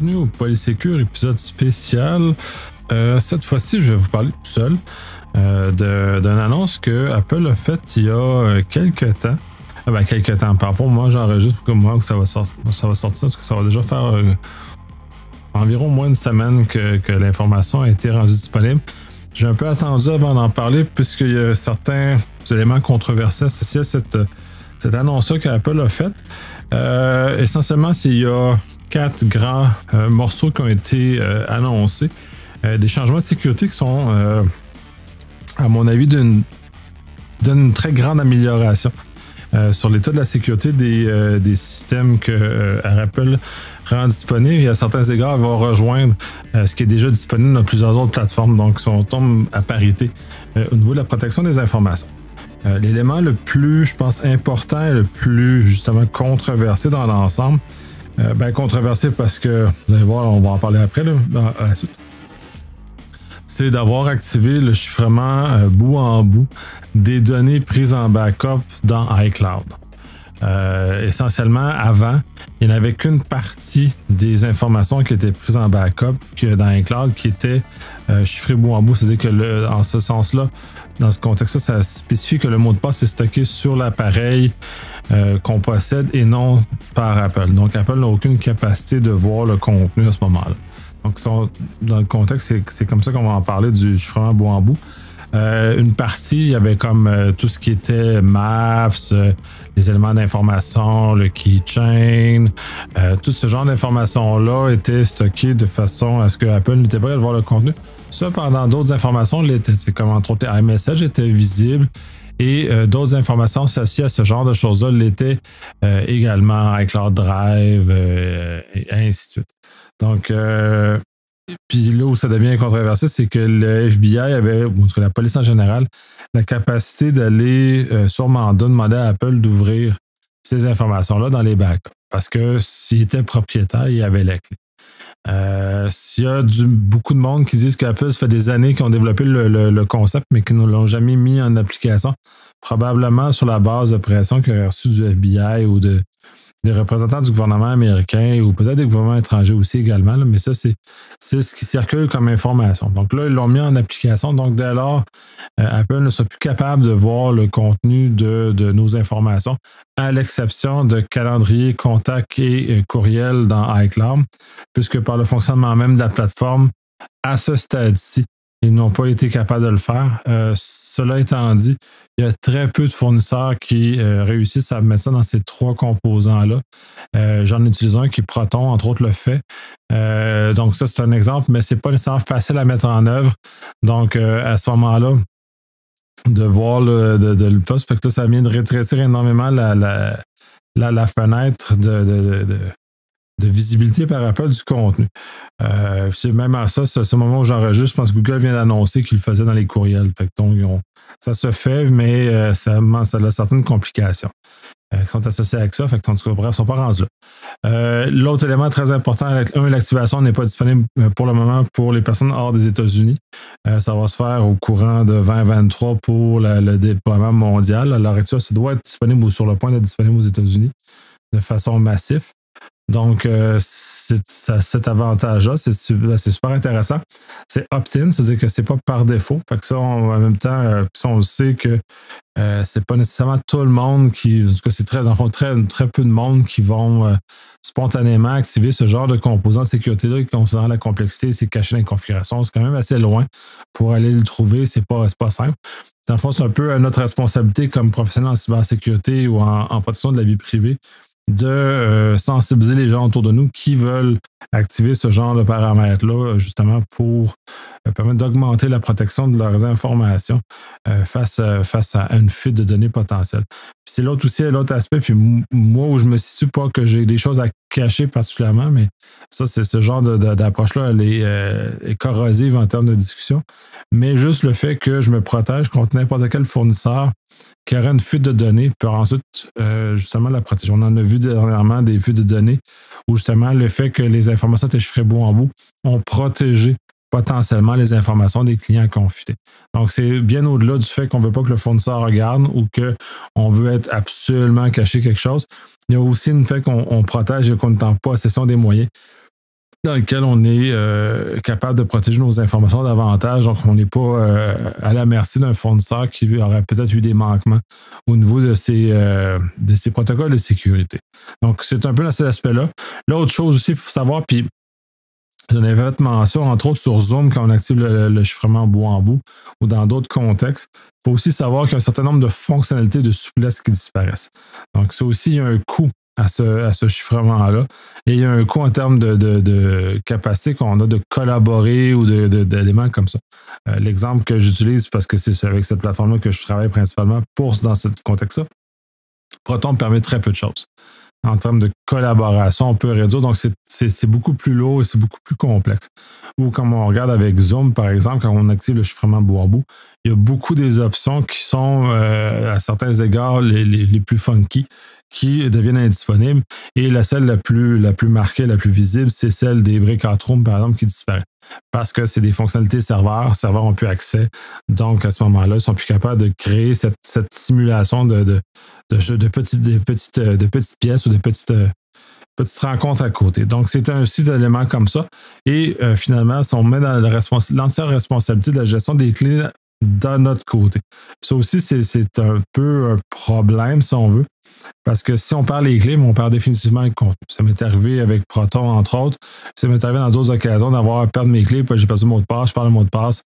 bienvenue au Polysécure épisode spécial. Euh, cette fois-ci, je vais vous parler tout seul euh, d'une annonce que Apple a faite il y a euh, quelques temps. Ah ben, quelques temps. Par rapport, moi, j'enregistre pour moi que ça va, sortir, ça va sortir, parce que ça va déjà faire environ moins une semaine que, l'information a été rendue disponible. J'ai un peu attendu avant d'en parler, puisqu'il y a certains éléments controversés associés à cette, cette annonce-là qu'Apple a faite. essentiellement, c'est y a quatre grands euh, morceaux qui ont été euh, annoncés. Euh, des changements de sécurité qui sont, à mon avis, d'une très grande amélioration. sur l'état de la sécurité des, systèmes que Apple rend disponibles et à certains égards vont rejoindre ce qui est déjà disponible dans plusieurs autres plateformes. Donc, on tombe à parité au niveau de la protection des informations. L'élément le plus, je pense, important et le plus justement controversé dans l'ensemble, euh, ben, controversé parce que, vous allez voir, on va en parler après, la suite. C'est d'avoir activé le chiffrement euh, bout en bout des données prises en backup dans iCloud. Euh, essentiellement, avant, il n'y avait qu'une partie des informations qui étaient prises en backup que dans iCloud qui était chiffré bout en bout. C'est-à-dire que en ce sens-là, dans ce contexte-là, ça spécifie que le mot de passe est stocké sur l'appareil euh, qu'on possède et non par Apple. Donc Apple n'a aucune capacité de voir le contenu à ce moment-là. Donc dans le contexte, c'est comme ça qu'on va en parler du chiffrement bout en bout. Euh, une partie, il y avait comme euh, tout ce qui était maps, les éléments d'information, le keychain, tout ce genre d'informations-là était stockées de façon à ce que Apple n'était pas de voir le contenu. Cependant, d'autres informations l'étaient, comme entre autres iMessage était visible et euh, d'autres informations associées à ce genre de choses-là l'étaient euh, également avec leur Drive, euh, et ainsi de suite. Donc, puis là où ça devient controversé, c'est que le FBI avait, ou en tout cas la police en général, la capacité d'aller sur mandat demander à Apple d'ouvrir ces informations-là dans les bacs. Parce que s'il était propriétaire, il avait la clé. Euh, s'il y a beaucoup de monde qui disent qu'Apple, ça fait des années qu'ils ont développé le, concept, mais qu'ils ne l'ont jamais mis en application, probablement sur la base de pression qu'ils ont reçue du FBI ou de, des représentants du gouvernement américain ou peut-être des gouvernements étrangers aussi également, mais ça, c'est ce qui circule comme information. Donc là, ils l'ont mis en application. Donc dès lors, euh, Apple ne sera plus capable de voir le contenu de, nos informations, à l'exception de calendrier, contact et euh, courriel dans iCloud, puisque le fonctionnement même de la plateforme à ce stade-ci. Ils n'ont pas été capables de le faire. Euh, cela étant dit, il y a très peu de fournisseurs qui euh, réussissent à mettre ça dans ces trois composants-là. Euh, J'en utilise un qui Proton, entre autres, le fait. Euh, donc, ça, c'est un exemple, mais ce n'est pas nécessairement facile à mettre en œuvre. Donc, à ce moment-là, de voir le, de, fait que ça vient de rétrécir énormément la, la, fenêtre de de visibilité par Apple du contenu. Euh, c'est même à ça, ce, moment où j'enregistre, je pense que Google vient d'annoncer qu'il le faisait dans les courriels. ça se fait, mais euh, ça, a certaines complications euh, qui sont associées avec ça. Fait que, en tout cas, bref, sont pas rendus là. L'autre élément très important, l'activation n'est pas disponible pour le moment pour les personnes hors des États-Unis. ça va se faire au courant de 2023 pour le déploiement mondial. À l'heure actuelle, ça doit être disponible ou sur le point d'être disponible aux États-Unis de façon massive. Donc, euh, cet avantage-là, c'est super intéressant. C'est opt-in, c'est-à-dire que c'est pas par défaut. Fait ça, en même temps, euh, on sait que ce euh, c'est pas nécessairement tout le monde qui. En tout cas, c'est très, dans très, peu de monde qui vont spontanément activer ce genre de composant de sécurité-là, considérant la complexité, c'est caché dans les configurations. C'est quand même assez loin pour aller le trouver, c'est pas, pas simple. Dans le fond, c'est un peu notre responsabilité comme professionnel en cybersécurité ou en, en protection de la vie privée de euh, sensibiliser les gens autour de nous qui veulent activer ce genre de paramètres-là, justement pour euh, permettre d'augmenter la protection de leurs informations euh, face, face à une fuite de données potentielle c'est l'autre aussi, l'autre aspect. Puis moi, où je me situe, pas que j'ai des choses à cacher particulièrement, mais ça, c'est ce genre d'approche-là, elle euh, est, corrosive en termes de discussion. Mais juste le fait que je me protège contre n'importe quel fournisseur qui aurait une fuite de données, puis ensuite, euh, justement, la protéger. On en a vu dernièrement des fuites de données où justement, le fait que les informations étaient chiffrées bout en bout ont protégé potentiellement les informations des clients confitées. Donc, c'est bien au-delà du fait qu'on ne veut pas que le fournisseur regarde ou qu'on veut être absolument caché quelque chose. Il y a aussi le fait qu'on protège et qu'on ne tente pas sont des moyens dans lesquels on est euh, capable de protéger nos informations davantage. Donc, on n'est pas euh, à la merci d'un fournisseur qui aurait peut-être eu des manquements au niveau de ses, euh, de ses protocoles de sécurité. Donc, c'est un peu dans cet aspect-là. L'autre chose aussi, pour savoir, puis J'en avais fait mention, entre autres sur Zoom, quand on active le, chiffrement bout en bout ou dans d'autres contextes. Il faut aussi savoir qu'il y a un certain nombre de fonctionnalités de souplesse qui disparaissent. Donc, ça aussi, il y a un coût à ce, chiffrement-là. Et il y a un coût en termes de, capacité qu'on a de collaborer ou d'éléments comme ça. Euh, l'exemple que j'utilise, parce que c'est avec cette plateforme-là que je travaille principalement pour dans ce contexte-là, Proton permet très peu de choses en termes de collaboration, on peut réduire. Donc, c'est beaucoup plus lourd et c'est beaucoup plus complexe. Ou comme on regarde avec Zoom, par exemple, quand on active le chiffrement bout il y a beaucoup des options qui sont, euh, à certains égards, les, plus funky, qui deviennent indisponibles. Et la celle la plus, la plus marquée, la plus visible, c'est celle des breakout rooms, par exemple, qui disparaît parce que c'est des fonctionnalités serveurs. Serveurs n'ont plus accès. Donc, à ce moment-là, ils ne sont plus capables de créer cette, simulation de, de, de, petites, petites, petites pièces ou de petites, petites rencontres à côté. Donc, c'est un six éléments comme ça. Et euh, finalement, si on met dans l'entière responsabilité de la gestion des clés de notre côté. Ça aussi, c'est un peu un problème, si on veut, parce que si on perd les clés, on perd définitivement le contenu. Ça m'est arrivé avec Proton, entre autres. Ça m'est arrivé dans d'autres occasions d'avoir perdu mes clés, puis j'ai perdu mon mot de passe, je perds le mot de passe.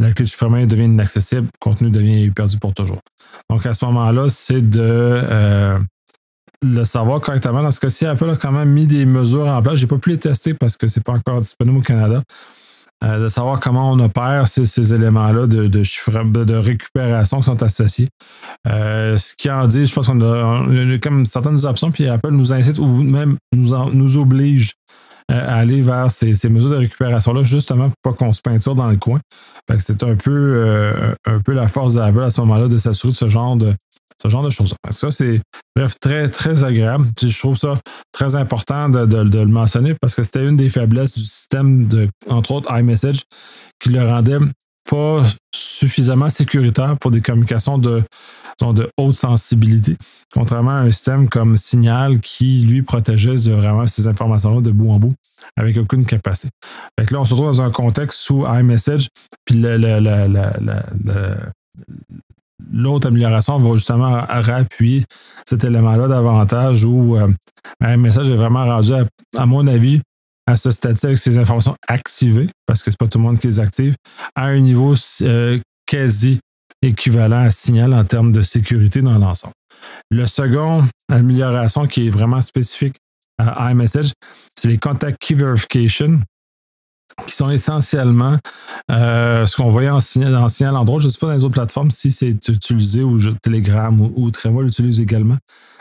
La clé du chiffrement devient inaccessible, le contenu devient perdu pour toujours. Donc, à ce moment-là, c'est de euh, le savoir correctement. Dans ce cas-ci, Apple a quand même mis des mesures en place. Je n'ai pas pu les tester parce que ce n'est pas encore disponible au Canada. Euh, de savoir comment on opère ces, éléments-là de, de récupération qui sont associés. Euh, ce qui en dit, je pense qu'on a, comme certaines options, puis Apple nous incite ou même nous, nous oblige euh, à aller vers ces, mesures de récupération-là, justement pour pas qu'on se peinture dans le coin. c'est un peu, un peu la force d'Apple à ce moment-là de s'assurer de ce genre de, ce genre de choses. Ça, c'est, bref, très, très agréable. je trouve ça très important de, le mentionner parce que c'était une des faiblesses du système de, entre autres, iMessage, qui le rendait pas suffisamment sécuritaire pour des communications de, de haute sensibilité, contrairement à un système comme Signal qui, lui, protégeait vraiment ces informations-là de bout en bout avec aucune capacité. là, on se retrouve dans un contexte sous iMessage, puis le, le, l'autre amélioration va justement rappuyer cet élément-là davantage où euh, un message est vraiment rendu, à, mon avis, à ce stade-ci avec ces informations activées, parce que ce n'est pas tout le monde qui les active, à un niveau euh, quasi équivalent à signal en termes de sécurité dans l'ensemble. Le second amélioration qui est vraiment spécifique à iMessage, c'est les contact key verification qui sont essentiellement euh, ce qu'on voyait en signal, en Je ne sais pas dans les autres plateformes si c'est utilisé ou Telegram ou, ou l'utilise également,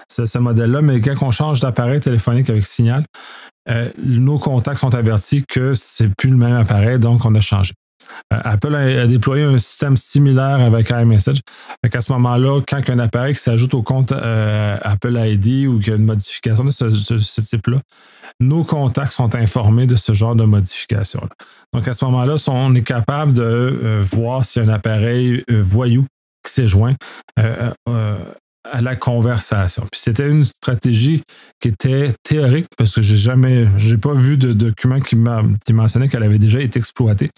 ce, modèle-là. Mais quand on change d'appareil téléphonique avec signal, euh, nos contacts sont avertis que c'est plus le même appareil, donc on a changé. Euh, Apple a, déployé un système similaire avec iMessage. à ce moment-là, quand un appareil s'ajoute au compte euh, Apple ID ou qu'il y a une modification de ce, type-là, nos contacts sont informés de ce genre de modification-là. Donc, à ce moment-là, on est capable de euh, voir si un appareil voyou qui s'est joint à la conversation. Puis c'était une stratégie qui était théorique parce que j'ai jamais, j'ai pas vu de document qui, qui mentionnait qu'elle avait déjà été exploitée,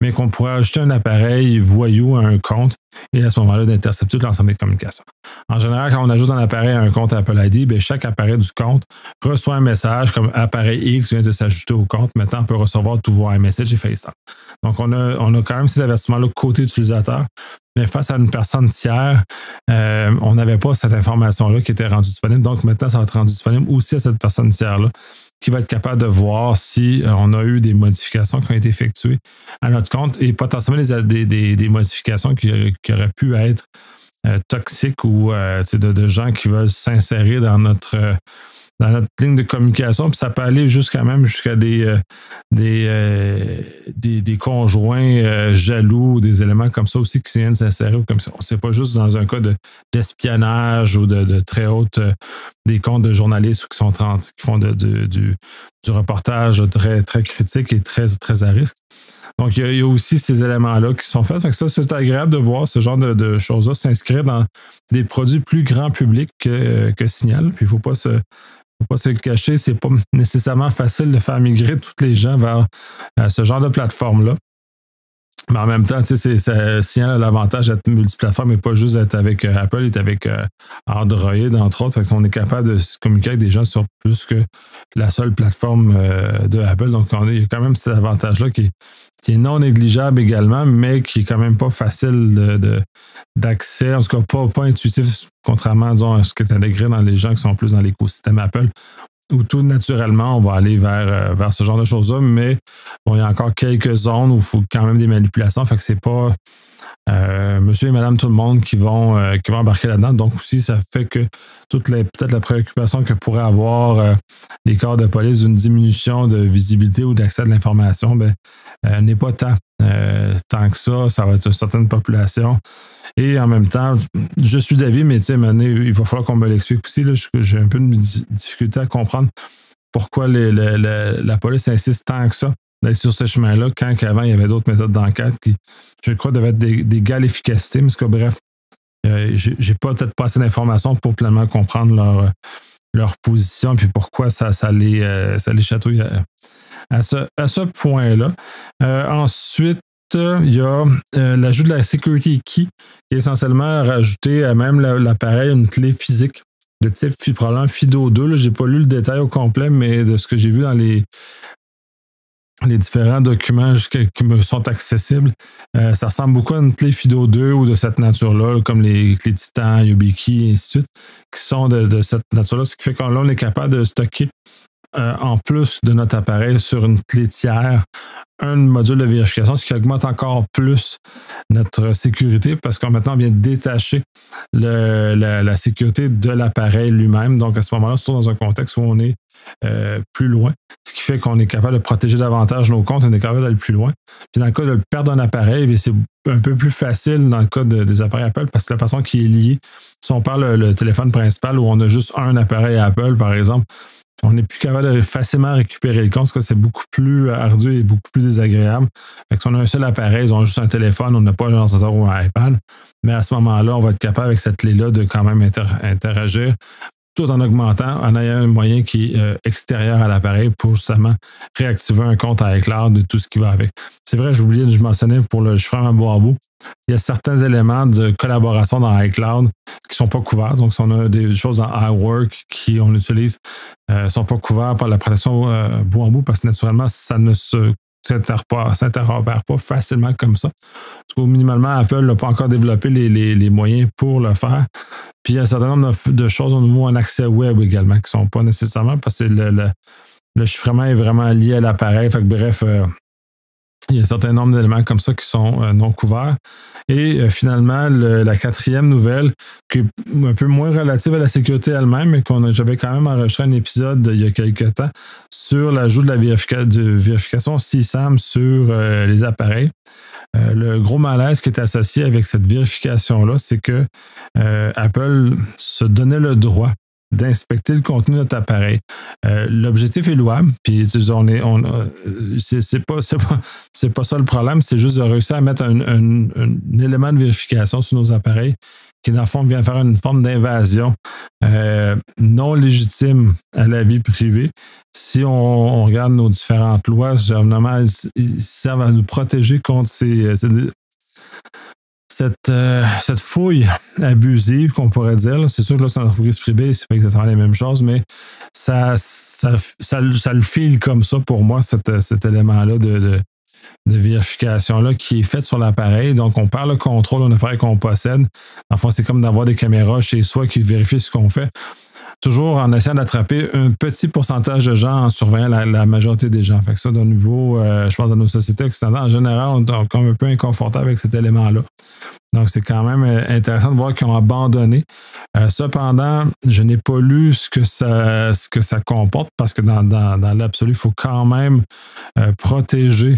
mais qu'on pourrait ajouter un appareil voyou à un compte et à ce moment-là d'intercepter tout l'ensemble des communications. En général, quand on ajoute un appareil à un compte Apple ID, ben, chaque appareil du compte reçoit un message comme appareil X vient de s'ajouter au compte. Maintenant, on peut recevoir tout voir un message et ça Donc, on a, on a quand même ces avertissements-là côté utilisateur mais face à une personne tiers, euh, on n'avait pas cette information-là qui était rendue disponible. Donc maintenant, ça va être rendu disponible aussi à cette personne tiers-là qui va être capable de voir si euh, on a eu des modifications qui ont été effectuées à notre compte et potentiellement des, des, modifications qui, auraient pu être euh, toxiques ou de, de, gens qui veulent s'insérer dans notre dans notre ligne de communication, puis ça peut aller jusqu'à même jusqu'à des, euh, euh, des, conjoints euh, jaloux, des éléments comme ça aussi qui viennent s'insérer comme ça. sait pas juste dans un cas d'espionnage ou de, très haute des comptes de journalistes qui sont qui font du, du reportage très, très critique et très, très à risque. Donc, il y, a, aussi ces éléments-là qui sont faits. Fait que ça, c'est agréable de voir ce genre de, choses-là s'inscrire dans des produits plus grand public que, que Signal. Puis il ne faut pas se faut pas se cacher, c'est pas nécessairement facile de faire migrer tous les gens vers euh, ce genre de plateforme-là. Mais en même temps, c'est a l'avantage d'être multiplateforme et pas juste d'être avec euh, Apple, il est avec euh, Android, entre autres. Fait on est capable de se communiquer avec des gens sur plus que la seule plateforme d'Apple. Euh, de Apple. Donc, on il y a quand même cet avantage-là qui, est non négligeable également, mais qui est quand même pas facile d'accès, de, en tout cas pas, pas intuitif, contrairement à ce qui est intégré dans les gens qui sont plus dans l'écosystème Apple où tout naturellement, on va aller euh, vers, ce genre de choses-là, mais bon, il y a encore quelques zones où il faut quand même des manipulations, fait que c'est pas euh, monsieur et madame tout le monde euh, qui vont, embarquer là-dedans. Donc aussi, ça fait que toute peut-être la préoccupation que pourraient avoir les corps de police d'une diminution de visibilité ou d'accès à l'information, ben, n'est pas tant. tant que ça, ça va être une certaine population. Et en même temps, je suis d'avis, mais tu il va falloir qu'on me l'explique aussi. J'ai un peu de difficulté à comprendre pourquoi la police insiste tant que ça sur ce chemin-là, quand avant il y avait d'autres méthodes d'enquête qui, je crois, devaient être d'égale efficacité. Mais que, bref, euh, je pas peut-être pas assez d'informations pour pleinement comprendre leur, position et pourquoi euh, ça, les, chatouille à, ce, point-là. Euh, ensuite, il y a euh, l'ajout de la Security Key, qui est essentiellement rajouté à même l'appareil une clé physique de type probablement FIDO 2. Je n'ai pas lu le détail au complet, mais de ce que j'ai vu dans les, les différents documents qui me sont accessibles, euh, ça ressemble beaucoup à une clé FIDO 2 ou de cette nature-là, comme les clés Titan, YubiKey, et ainsi de suite, qui sont de, cette nature-là, ce qui fait qu'on est capable de stocker euh, en plus de notre appareil sur une clé tiers un module de vérification, ce qui augmente encore plus notre sécurité parce qu'on maintenant de vient détacher la, sécurité de l'appareil lui-même. Donc à ce moment-là, on se trouve dans un contexte où on est euh, plus loin, ce qui fait qu'on est capable de protéger davantage nos comptes, on est capable d'aller plus loin. Puis dans le cas de perdre un appareil, eh c'est un peu plus facile dans le cas des appareils Apple parce que la façon qui est liée, si on parle le téléphone principal où on a juste un appareil Apple, par exemple, on n'est plus capable de facilement récupérer le compte parce que c'est beaucoup plus ardu et beaucoup plus désagréable. si on a un seul appareil, ils ont juste un téléphone, on n'a pas un ordinateur ou un iPad, mais à ce moment-là, on va être capable avec cette clé-là de quand même interagir tout en augmentant, en ayant un moyen qui est euh, extérieur à l'appareil pour justement réactiver un compte iCloud de tout ce qui va avec. C'est vrai, j'ai oublié de mentionner pour le chiffre à bout il y a certains éléments de collaboration dans iCloud qui ne sont pas couverts. Donc, si on a des choses dans iWork qui, on utilise, ne euh, sont pas couverts par la protection euh, bout bout parce que naturellement, ça ne se ça ne pas facilement comme ça. Parce minimalement, Apple n'a pas encore développé les, moyens pour le faire. Puis il y a un certain nombre de, choses au niveau en accès web également qui ne sont pas nécessairement parce que le, chiffrement est vraiment lié à l'appareil. Fait que bref, euh, il y a un certain nombre d'éléments comme ça qui sont euh, non couverts. Et euh, finalement, la quatrième nouvelle, qui est un peu moins relative à la sécurité elle-même, mais qu'on j'avais quand même enregistré un épisode il y a quelques temps sur l'ajout de la vérification de vérification sur euh, les appareils. le gros malaise qui est associé avec cette vérification-là, c'est que Apple se donnait le droit d'inspecter le contenu de notre appareil. Euh, l'objectif est louable, puis on est, on, euh, c'est pas, pas, ça le problème, c'est juste de réussir à mettre un, élément de vérification sur nos appareils qui, dans le fond, vient faire une forme d'invasion euh, non légitime à la vie privée. Si on, regarde nos différentes lois, gouvernement, ils servent à nous protéger contre ces cette, euh, cette fouille abusive qu'on pourrait dire. C'est sûr que là, c'est une entreprise privée, c'est pas exactement les mêmes choses, mais ça, ça, ça, le file comme ça pour moi, euh, cet élément-là de, de, vérification-là qui est fait sur l'appareil. Donc, on perd le contrôle d'un appareil qu'on possède. Enfin, c'est comme d'avoir des caméras chez soi qui vérifient ce qu'on fait toujours en essayant d'attraper un petit pourcentage de gens en surveillant la, majorité des gens. Fait que ça, de nouveau, euh, je pense dans nos sociétés occidentales, en général, on est même un peu inconfortable avec cet élément-là. Donc, c'est quand même euh, intéressant de voir qu'ils ont abandonné. Euh, cependant, je n'ai pas lu ce que ça, ce que ça comporte parce que dans, l'absolu, il faut quand même protéger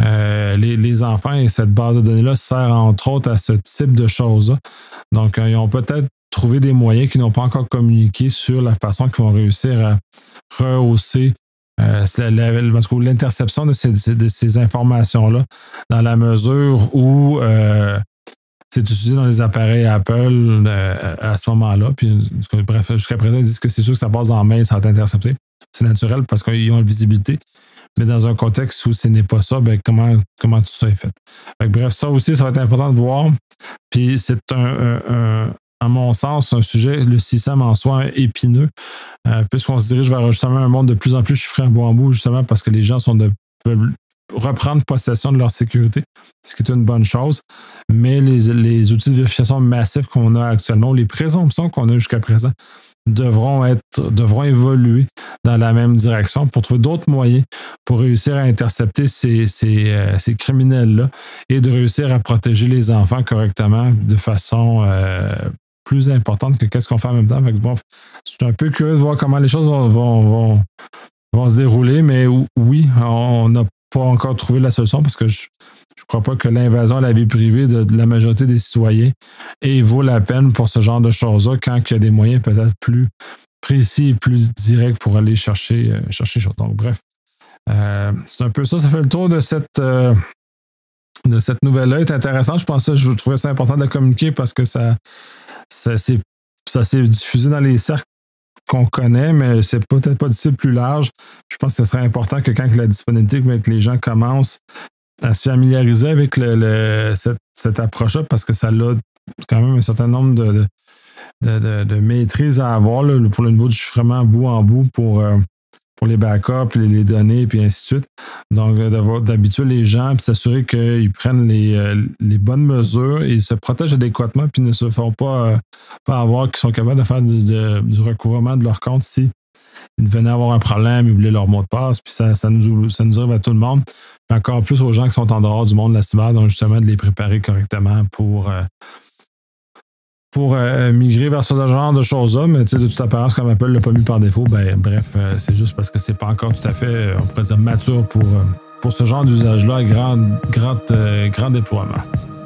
les, enfants et cette base de données-là sert entre autres à ce type de choses-là. Donc, ils ont peut-être trouver des moyens qui n'ont pas encore communiqué sur la façon qu'ils vont réussir à rehausser euh, l'interception de ces, informations-là, dans la mesure où euh, c'est utilisé dans les appareils Apple euh, à ce moment-là. Puis, bref, jusqu'à présent, ils disent que c'est sûr que ça passe en va être intercepté. C'est naturel parce qu'ils ont la visibilité. Mais dans un contexte où ce n'est pas ça, ben, comment, comment tout ça est fait. bref, ça aussi, ça va être important de voir. Puis c'est un, à mon sens, un sujet, le système en soi épineux, euh, puisqu'on se dirige vers justement un monde de plus en plus chiffré en bout en bout, justement parce que les gens sont de, reprendre possession de leur sécurité, ce qui est une bonne chose. Mais les, outils de vérification massifs qu'on a actuellement, les présomptions qu'on a jusqu'à présent, devront être, devront évoluer dans la même direction pour trouver d'autres moyens pour réussir à intercepter ces, euh, criminels-là et de réussir à protéger les enfants correctement de façon euh, plus importante que qu'est-ce qu'on fait en même temps. je suis un peu curieux de voir comment les choses vont, se dérouler, mais oui, on n'a pas encore trouvé la solution parce que je ne crois pas que l'invasion à la vie privée de, la majorité des citoyens et vaut la peine pour ce genre de choses-là quand il y a des moyens peut-être plus précis plus directs pour aller chercher, euh, chercher les choses. Donc, bref, euh, c'est un peu ça. Ça fait le tour de cette. Euh, de cette nouvelle-là est intéressante. Je pense que je trouvais ça important de la communiquer parce que ça, ça s'est diffusé dans les cercles qu'on connaît, mais c'est peut-être pas du tout plus large. Je pense que ce serait important que quand la disponibilité, que les gens commencent à se familiariser avec cette, approche-là, parce que ça a quand même un certain nombre de, de, maîtrise à avoir pour le niveau du chiffrement bout en bout pour, euh, pour les backups, les, les données, puis ainsi de suite. Donc, euh, d'habituer les gens, puis s'assurer qu'ils prennent euh, les, bonnes mesures et se protègent adéquatement, puis ne se font pas, euh, pas avoir qu'ils sont capables de faire du, recouvrement de leur compte si ils venaient avoir un problème, ils leur mot de passe, puis ça, ça, nous, ça arrive à tout le monde, puis encore plus aux gens qui sont en dehors du monde de la cyber, donc justement de les préparer correctement pour, pour euh, euh, migrer vers ce genre de choses-là, mais de toute apparence, comme Apple l'a pas mis par défaut, ben bref, euh, c'est juste parce que c'est pas encore tout à fait, on pourrait dire, mature pour, pour ce genre d'usage-là, grand, grand, grand déploiement.